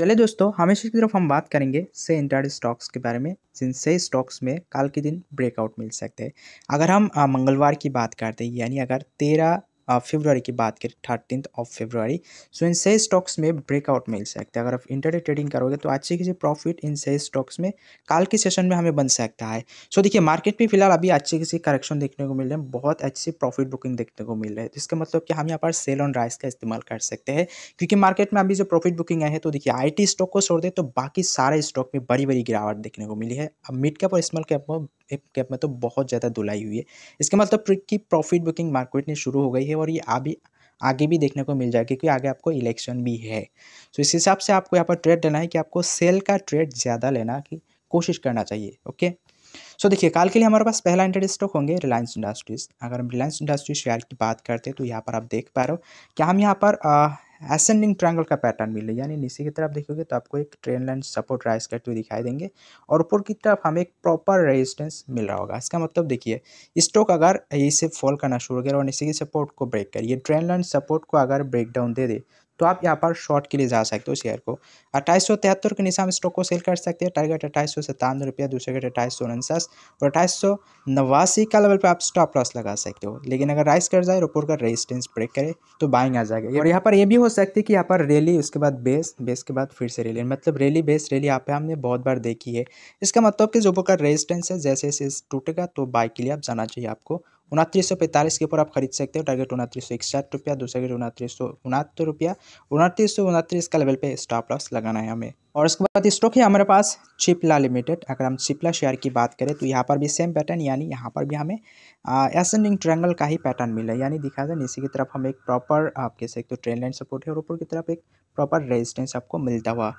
चलिए दोस्तों हमेशा की तरफ हम बात करेंगे से इंटर स्टॉक्स के बारे में जिनसे स्टॉक्स में कल के दिन ब्रेकआउट मिल सकते हैं अगर हम मंगलवार की बात करते हैं यानी अगर तेरह फेब्रुआरी की बात करें थर्टीन ऑफ फेब्रुआरी सो इन सही स्टॉक्स में ब्रेकआउट मिल सकता है अगर आप इंटरडे ट्रेडिंग करोगे तो अच्छी किसी प्रॉफिट इन सही स्टॉक्स में काल के सेशन में हमें बन सकता है सो so, देखिए मार्केट में फिलहाल अभी अच्छी किसी करेक्शन देखने को मिल रहे हैं बहुत अच्छी प्रॉफिट बुकिंग देखने को मिल रही है इसका मतलब कि हम यहाँ पर सेल ऑन राइस का इस्तेमाल कर सकते हैं क्योंकि मार्केट में अभी जो प्रॉफिट बुकिंग आई है तो देखिए आई स्टॉक को छोड़ दे तो बाकी सारे स्टॉक में बड़ी बड़ी गिरावट देखने को मिली है अब मिड कैप और स्मॉल कैप में कैप में तो बहुत ज़्यादा धुलाई हुई है इसका मतलब की प्रॉफिट बुकिंग मार्केट ने शुरू हो गई है है और ये अभी आगे भी देखने को मिल जाएगा क्योंकि आगे आपको इलेक्शन भी है सो इस हिसाब से आपको यहाँ पर ट्रेड लेना है कि आपको सेल का ट्रेड ज़्यादा लेना की कोशिश करना चाहिए ओके सो देखिए कल के लिए हमारे पास पहला इंटरेस्ट स्टॉक होंगे रिलायंस इंडस्ट्रीज अगर हम रिलायंस इंडस्ट्रीज शेयर की बात करते हैं तो यहाँ पर आप देख पा रहे हो कि हम यहाँ पर आ, एसेंडिंग ट्रायंगल का पैटर्न मिले यानी नीचे की तरफ देखोगे तो आपको एक ट्रेन लाइन सपोर्ट राइज करते हुए दिखाई देंगे और ऊपर की तरफ हमें एक प्रॉपर रेजिस्टेंस मिल रहा होगा इसका मतलब देखिए स्टॉक अगर इसे फॉल करना शुरू करे और नीचे की सपोर्ट को ब्रेक करिए ये ट्रेन लाइन सपोर्ट को अगर ब्रेक डाउन दे दे तो आप यहाँ पर शॉर्ट के लिए जा सकते हो शेयर को अट्ठाईस सौ तिहत्तर के निशान स्टॉक को सेल कर सकते हैं टारगेट अट्ठाईस सौ सत्तानवे रुपया दूसरे गेट अट्ठाईस सौ उनचास और अट्ठाईस सौ नवासी का लेवल पर आप स्टॉप लॉस लगा सकते हो लेकिन अगर राइस कर जाए रोपोर का रेजिस्टेंस ब्रेक करे तो बाइंग आ जाएगा और यहाँ पर ये भी हो सकती है कि यहाँ पर रैली उसके बाद बेस बेस के बाद फिर से रैली मतलब रैली बेस रैली यहाँ पे हमने बहुत बार देखी है इसका मतलब कि जो का रेजिस्टेंस है जैसे जैसे टूटेगा तो बाइक के लिए आप जाना चाहिए आपको उनतीस सौ पैंतालीस के ऊपर आप खरीद सकते हो टारगेट उनतीस सौ इकसठ रुपया दूसरा गेट उनतीस सौ उनहत्तर रुपया उनतीस सौ उनतीस का लेवल पे स्टॉप लॉस लगाना है हमें और उसके बाद स्टॉक है हमारे पास चिपला लिमिटेड अगर हम चिपला शेयर की बात करें तो यहाँ पर भी सेम पैटर्न यानी यहाँ पर भी हमें एसेंडिंग ट्रायंगल का ही पैटर्न मिला है यानी दिखा जाए नीचे की तरफ हम एक प्रॉपर आप कह सकते हो ट्रेन लाइन सपोर्ट है और ऊपर की तरफ एक प्रॉपर रेजिस्टेंस आपको मिलता हुआ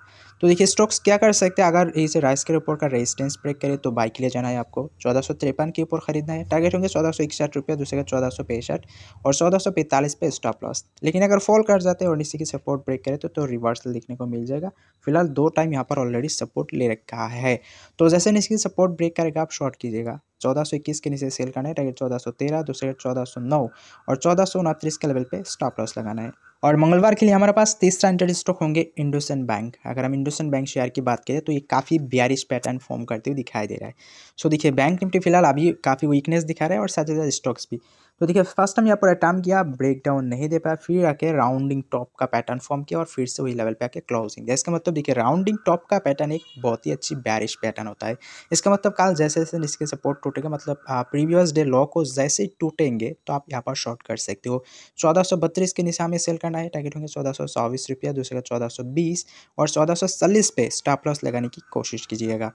तो देखिए स्टॉक्स क्या कर सकते हैं अगर इसे राइस के ऊपर का रेजिस्टेंस ब्रेक करें तो बाइक ले जाना है आपको चौदह सौ तिरपन के ऊपर खरीदना है टारगेट होंगे चौदह सौ इकसठ रुपया दूसरे का चौदह सौ पैंसठ और चौदह सौ पैंतालीस पे स्टॉप लॉस लेकिन अगर फॉल कर जाते हैं और नीचे की सपोर्ट ब्रेक करे तो, तो रिवर्सल देखने को मिल जाएगा फिलहाल दो टाइम यहाँ पर ऑलरेडी सपोर्ट ले रखा है तो जैसे इसकी सपोर्ट ब्रेक करेगा आप शॉर्ट कीजिएगा चौदह सौ इक्कीस के नीचे सेल करना है टारगेट चौदह सौ तेरह दूसरे चौदह सौ नौ और चौदह सौ के लेवल पे स्टॉप लॉस लगाना है और मंगलवार के लिए हमारे पास तीसरा स्टैंडर्ड स्टॉक होंगे इंडोसन बैंक अगर हम इंडोसन बैंक शेयर की बात करें तो ये काफ़ी बियारिश पैटर्न फॉर्म करते हुए दिखाई दे रहा है सो देखिए बैंक निफ्टी फिलहाल अभी काफ़ी वीकनेस दिखा रहा है और साथ ही साथ स्टॉक्स भी तो देखिए फर्स्ट हम यहाँ पर अटैम्प किया ब्रेक डाउन नहीं दे पाया फिर आके राउंडिंग टॉप का पैटर्न फॉर्म किया और फिर से वही लेवल पे आके क्लोजिंग इसका मतलब देखिए राउंडिंग टॉप का पैटर्न एक बहुत ही अच्छी बैरिश पैटर्न होता है इसका मतलब कल जैसे जैसे इसके सपोर्ट टूटेगा मतलब प्रीवियस डे लॉ को जैसे ही टूटेंगे तो आप यहाँ पर शॉर्ट कर सकते हो चौदह के निशा में सेल करना वाला है टारगेट होंगे चौदह सौ चौबीस रुपया दूसरे का चौदह सौ बीस और चौदह सौ चालीस पे स्टॉप लॉस लगाने की कोशिश कीजिएगा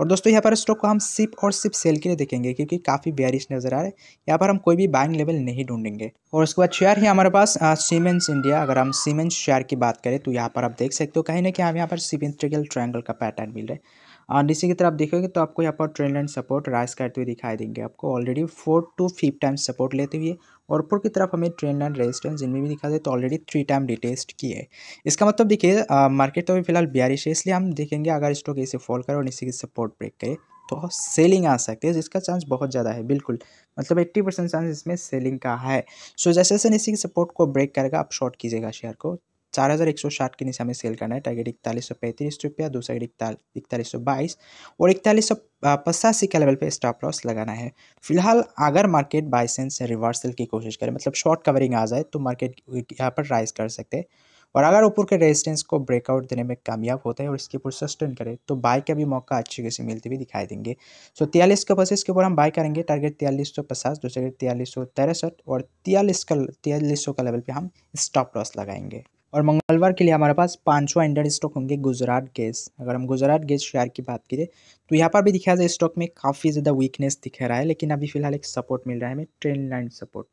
और दोस्तों यहाँ पर स्टॉक को हम सिप और सिप सेल के लिए देखेंगे क्योंकि काफ़ी बेरिश नज़र आ रहा है यहाँ पर हम कोई भी बाइंग लेवल नहीं ढूंढेंगे और उसके बाद शेयर ही हमारे पास सीमेंस इंडिया अगर हम सीमेंस शेयर की बात करें तो यहाँ पर आप देख सकते हो कहीं ना कहीं हम यहाँ पर सीमेंट्रिकल ट्रायंगल का पैटर्न मिल रहा है नीचे की तरफ देखोगे तो आपको यहाँ पर ट्रेंड लाइन सपोर्ट राइज करते हुए दिखाई देंगे आपको already four to fifth time support लेते हुए और ऊपर की तरफ हमें ट्रेंड लाइन रेजिस्टेंस जिनमें भी दिखा दे तो ऑलरेडी थ्री टाइम रिटेस्ट की है इसका मतलब देखिए मार्केट तो अभी फिलहाल बियारिश है इसलिए हम देखेंगे अगर स्टॉक इसे फॉल करे और नीचे की सपोर्ट ब्रेक करे तो सेलिंग आ सकते जिसका चांस बहुत ज़्यादा है बिल्कुल मतलब 80 परसेंट चांस इसमें सेलिंग का है सो so, जैसे जैसे नीचे की सपोर्ट को ब्रेक करेगा आप शॉर्ट कीजिएगा शेयर को चार हज़ार एक सौ साठ के नीचे हमें सेल करना है टारगेट इकतालीस सौ पैंतीस रुपया दूसरा इकतालीस सौ बाईस और इकतालीस सौ पचासी के लेवल पे स्टॉप लॉस लगाना है फिलहाल अगर मार्केट बाई सेंस से रिवर्सल की कोशिश करें मतलब शॉर्ट कवरिंग आ जाए तो मार्केट यहाँ पर राइज कर सकते हैं और अगर ऊपर के रेजिस्टेंस को ब्रेकआउट देने में कामयाब होता है और इसके ऊपर सस्टेन करे तो बाय का भी मौका अच्छी से मिलती हुई दिखाई देंगे सो so, तियालीस के बसेस के ऊपर हम बाय करेंगे टारगेट तियालीस सौ पचास दूसरे तियालीस सौ तिरसठ और तियालीस का तियालीस सौ का लेवल पे हम स्टॉप लॉस लगाएंगे और मंगलवार के लिए हमारे पास पाँचवा इंडर स्टॉक होंगे गुजरात गैस अगर हम गुजरात गैस शेयर की बात करें तो यहाँ पर भी दिखाया जाए स्टॉक में काफ़ी ज़्यादा वीकनेस दिख रहा है लेकिन अभी फिलहाल एक सपोर्ट मिल रहा है हमें ट्रेन लाइन सपोर्ट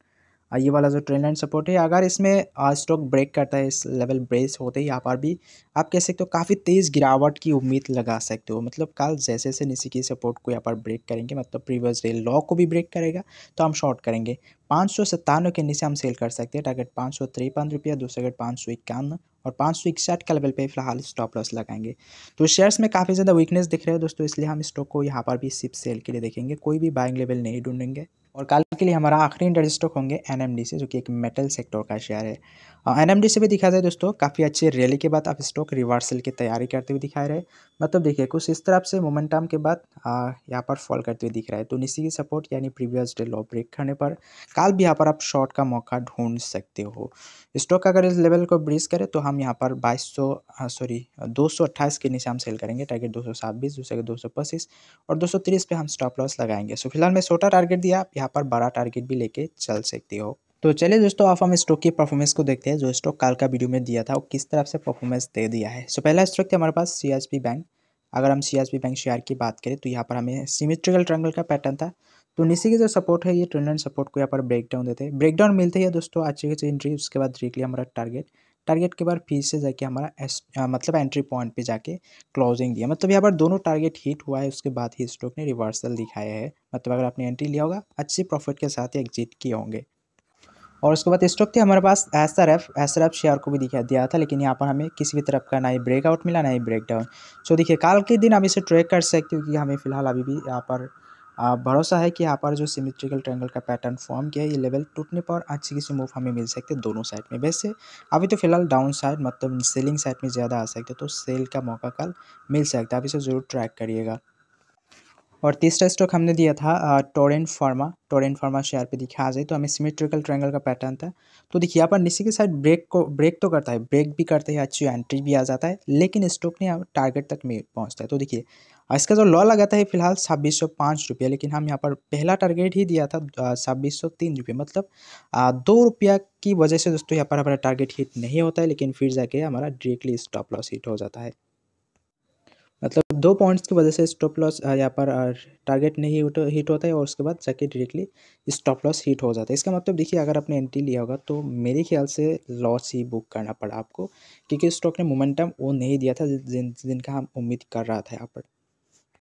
ये वाला जो ट्रेंड लाइन सपोर्ट है अगर इसमें स्टॉक ब्रेक करता है इस लेवल ब्रेस होते ही यहाँ पर भी आप कह सकते हो काफ़ी तेज़ गिरावट की उम्मीद लगा सकते हो मतलब कल जैसे जैसे निशी की सपोर्ट को यहाँ पर ब्रेक करेंगे मतलब प्रीवियस डे लॉ को भी ब्रेक करेगा तो हम शॉर्ट करेंगे पाँच सौ सत्तानवे के नीचे हम सेल कर सकते हैं टारगेट पाँच सौ तिरपन रुपया दूसरा गेट पाँच सौ इक्यानवे और पाँच सौ इकसठ का लेवल पर फिलहाल स्टॉप लॉस लगाएंगे तो शेयर्स में काफ़ी ज़्यादा वीकनेस दिख रहे हो दोस्तों इसलिए हम स्टॉक को यहाँ पर भी सिर्फ सेल के लिए देखेंगे कोई भी बाइंग लेवल नहीं ढूंढेंगे और कल के लिए हमारा आखिरी इंटर स्टॉक होंगे एन से जो कि एक मेटल सेक्टर का शेयर है एन से भी दिखा जाए दोस्तों काफ़ी अच्छी रैली के बाद आप स्टॉक रिवर्सल की तैयारी करते हुए दिखा रहे मतलब देखिए कुछ इस तरफ से मोमेंटम के बाद यहाँ पर फॉल करते हुए दिख रहा है तो निशी की सपोर्ट यानी प्रीवियस डे लॉ ब्रेक करने पर कल भी यहाँ पर आप शॉर्ट का मौका ढूंढ सकते हो स्टॉक अगर इस लेवल को ब्रिज करें तो हम यहाँ पर बाईस सॉरी दो के नीचे हम सेल करेंगे टारगेट दो सौ दूसरे के दो और दो पे हम स्टॉप लॉस लगाएंगे सो फिलहाल मैं छोटा टारगेट दिया आप यहाँ यहाँ पर बड़ा टारगेट भी लेके चल सकते हो तो चलिए दोस्तों आप हम स्टॉक की परफॉर्मेंस को देखते हैं जो स्टॉक कल का वीडियो में दिया था वो किस तरह से परफॉर्मेंस दे दिया है सो पहला स्टॉक था हमारे पास सी बैंक अगर हम सी बैंक शेयर की बात करें तो यहाँ पर हमें सिमेट्रिकल ट्रैंगल का पैटर्न था तो निशी की जो सपोर्ट है ये ट्रेंड एंड सपोर्ट को यहाँ पर ब्रेकडाउन देते हैं ब्रेकडाउन मिलते हैं दोस्तों अच्छी खासी एंट्री उसके बाद देख लिया हमारा टारगेट टारगेट के बाद फिर से जाके हमारा एस आ, मतलब एंट्री पॉइंट पे जाके क्लोजिंग दिया मतलब यहाँ पर दोनों टारगेट हिट हुआ है उसके बाद ही स्टॉक ने रिवर्सल दिखाया है मतलब अगर आपने एंट्री लिया होगा अच्छे प्रॉफिट के साथ एग्जिट किए होंगे और उसके बाद स्टॉक थे हमारे पास S R F S R F share को भी दिखा दिया था लेकिन यहाँ पर हमें किसी भी तरफ का ना ही ब्रेकआउट मिला ना ही ब्रेकडाउन सो देखिए कल के दिन आप इसे ट्रैक कर सकते हो कि हमें फिलहाल अभी भी यहाँ पर भरोसा है कि यहाँ पर जो सिमेट्रिकल ट्रैंगल का पैटर्न फॉर्म किया है ये लेवल टूटने पर अच्छी किसी मूव हमें मिल सकते हैं दोनों साइड में वैसे अभी तो फिलहाल डाउन साइड मतलब सेलिंग साइड में ज़्यादा आ सकते तो सेल का मौका कल मिल सकता है अभी इसे ज़रूर ट्रैक करिएगा और तीसरा स्टॉक हमने दिया था Torrent Pharma Torrent Pharma share पे दिखा आ जाए तो हमें सिमेट्रिकल ट्रायंगल का पैटर्न था तो देखिए यहाँ पर नीचे के साइड ब्रेक को ब्रेक तो करता है ब्रेक भी करते हैं अच्छी एंट्री भी आ जाता है लेकिन स्टॉक नहीं टारगेट तक में पहुँचता है तो देखिए और इसका जो लॉ लगा था फिलहाल छब्बीस सौ पाँच रुपया लेकिन हम यहाँ पर पहला टारगेट ही दिया था छब्बीस सौ तीन रुपये मतलब आ, दो रुपया की वजह से दोस्तों यहाँ पर हमारा टारगेट हिट नहीं होता है लेकिन फिर जाके हमारा डायरेक्टली स्टॉप लॉस हिट हो जाता है मतलब दो पॉइंट्स की वजह से स्टॉप लॉस यहाँ पर टारगेट नहीं हिट होता है और उसके बाद जाके डायरेक्टली स्टॉप लॉस हिट हो जाता है इसका मतलब देखिए अगर आपने एंट्री लिया होगा तो मेरे ख्याल से लॉस ही बुक करना पड़ा आपको क्योंकि स्टॉक ने मोमेंटम वो नहीं दिया था जिन जिनका हम उम्मीद कर रहा था यहाँ पर